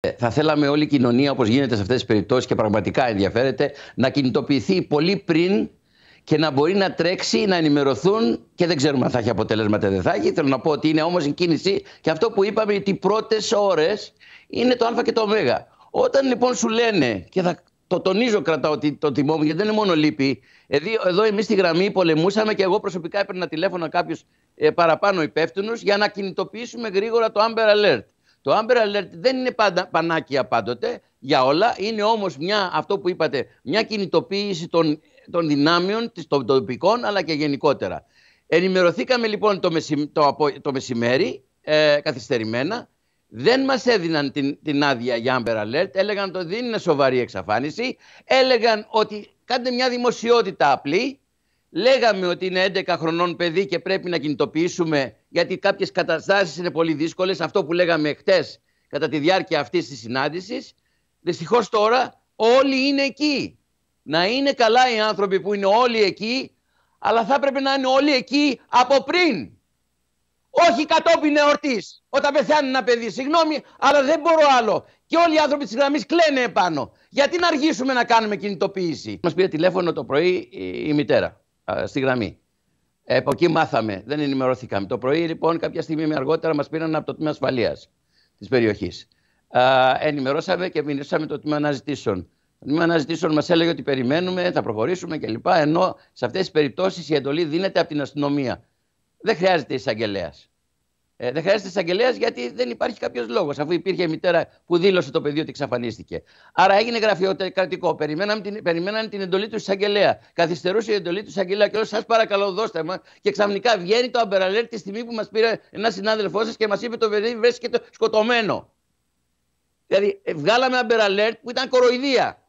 Ε, θα θέλαμε όλη η κοινωνία, όπως γίνεται σε αυτές τις περιπτώσεις και πραγματικά ενδιαφέρεται, να κινητοποιηθεί πολύ πριν και να μπορεί να τρέξει, να ενημερωθούν και δεν ξέρουμε αν θα έχει αποτέλεσμα δεν θα έχει. Θέλω να πω ότι είναι όμως η κίνηση και αυτό που είπαμε ότι οι πρώτες ώρες είναι το α και το ω. Όταν λοιπόν σου λένε και θα το τονίζω, κρατάω ότι το τιμό μου, γιατί δεν είναι μόνο λύπη. Εδώ εμείς στη γραμμή πολεμούσαμε και εγώ προσωπικά έπαιρνα τηλέφωνα κάποιους ε, παραπάνω υπεύθυνους για να κινητοποιήσουμε γρήγορα το Amber Alert. Το Amber Alert δεν είναι πάντα, πανάκια πάντοτε για όλα. Είναι όμως μια, αυτό που είπατε, μια κινητοποίηση των, των δυνάμεων των τοπικών αλλά και γενικότερα. Ενημερωθήκαμε λοιπόν το, το, το μεσημέρι ε, καθυστερημένα. Δεν μας έδιναν την, την άδεια για Amber Alert. Έλεγαν ότι δεν είναι σοβαρή εξαφάνιση. Έλεγαν ότι κάντε μια δημοσιότητα απλή Λέγαμε ότι είναι 11 χρονών παιδί και πρέπει να κινητοποιήσουμε γιατί κάποιες καταστάσεις είναι πολύ δύσκολες Αυτό που λέγαμε χτες κατά τη διάρκεια αυτής της συνάντησης. Δυστυχώς τώρα όλοι είναι εκεί. Να είναι καλά οι άνθρωποι που είναι όλοι εκεί, αλλά θα έπρεπε να είναι όλοι εκεί από πριν. Όχι κατόπιν εορτής. Όταν πεθάνει ένα παιδί, συγγνώμη, αλλά δεν μπορώ άλλο. Και όλοι οι άνθρωποι της γραμμής κλαίνε επάνω. Γιατί να αργήσουμε να κάνουμε κινητοποίηση. Μας πήρε τηλέφωνο το πρωί η μητέρα στη γραμμή. Ε, από εκεί μάθαμε, δεν ενημερωθήκαμε. Το πρωί, λοιπόν, κάποια στιγμή με αργότερα μας πήραν από το τμήμα ασφαλείας της περιοχής. Ε, ενημερώσαμε και μιλήσαμε το τμήμα αναζητήσεων. Το τμήμα αναζητήσεων μας έλεγε ότι περιμένουμε, θα προχωρήσουμε κλπ. Ενώ σε αυτές τις περιπτώσεις η εντολή δίνεται από την αστυνομία. Δεν χρειάζεται εισαγγελέας. Ε, δεν χρειάζεται εισαγγελέα γιατί δεν υπάρχει κάποιος λόγος, αφού υπήρχε η μητέρα που δήλωσε το παιδί ότι εξαφανίστηκε. Άρα έγινε γραφειοκρατικό. Περιμέναν την, περιμέναν την εντολή του εισαγγελέα. Καθυστερούσε η εντολή του εισαγγελέα. Και λέω, σας παρακαλώ, δώστε μας. Και ξαφνικά βγαίνει το αμπεραλέρ τη στιγμή που μας πήρε ένα συνάδελφό σας και μας είπε το παιδί βρίσκεται σκοτωμένο. Δηλαδή, ε, βγάλαμε αμπεραλέρ που ήταν κοροϊδία.